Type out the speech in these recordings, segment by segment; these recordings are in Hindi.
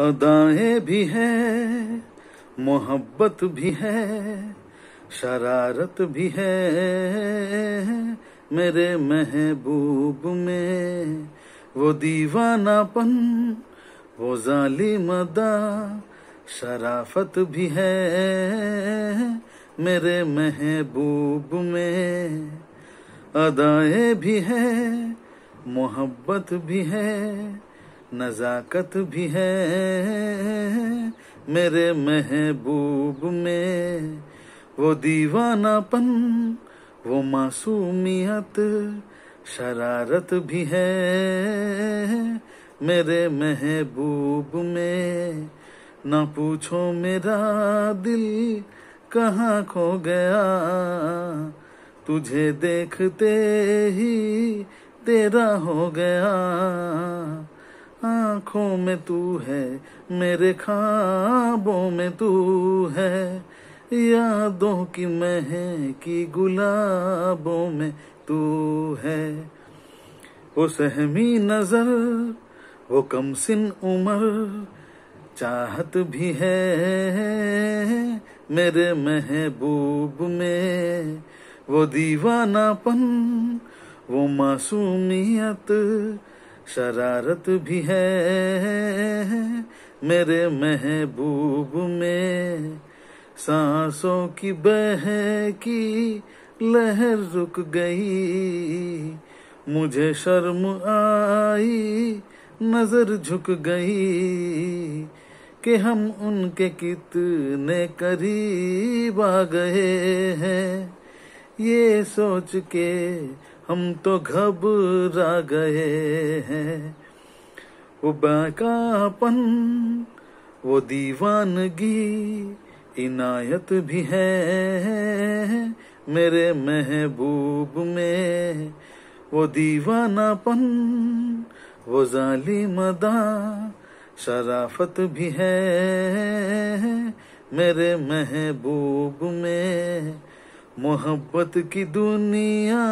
अदाएं भी है मोहब्बत भी है शरारत भी है मेरे महबूब में वो दीवानापन वो जाली मदा शराफत भी है मेरे महबूब में अदाएं भी है मोहब्बत भी है नजाकत भी है मेरे महबूब में वो दीवानापन वो मासूमियत शरारत भी है मेरे महबूब में ना पूछो मेरा दिल कहाँ खो गया तुझे देखते ही तेरा हो गया आँखों में तू है मेरे खाबों में तू है यादों की की गुलाबों में तू है वो सहमी नजर वो कम सिन उम्र चाहत भी है मेरे महबूब में वो दीवानापन वो मासूमियत शरारत भी है मेरे महबूब में सांसों की बह की लहर रुक गई मुझे शर्म आई नजर झुक गई कि हम उनके कितने करीब आ गए हैं ये सोच के हम तो घबरा गए हैं वो बैकापन वो दीवानगी इनायत भी है मेरे महबूब में वो दीवानापन वो जालिमदा शराफत भी है मेरे महबूब में मोहब्बत की दुनिया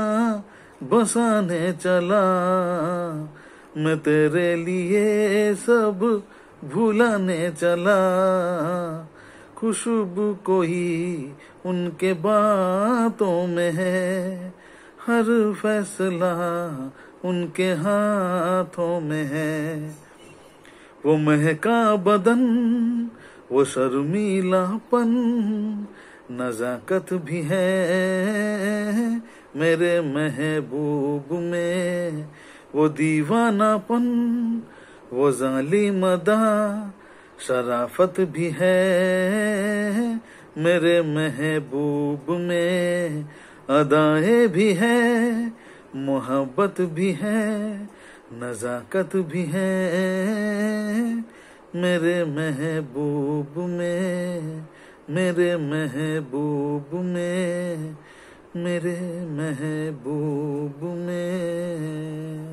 बसाने चला मैं तेरे लिए सब भुलाने चला खुशबू को ही उनके बातों में है हर फैसला उनके हाथों में है वो महका बदन वो शर्मीलापन नजाकत भी है मेरे महबूब में वो दीवानापन वो जाली मदा शराफत भी है मेरे महबूब में अदाए भी है मोहब्बत भी है नजाकत भी है मेरे महबूब में मेरे महबूब में मेरे महबूब में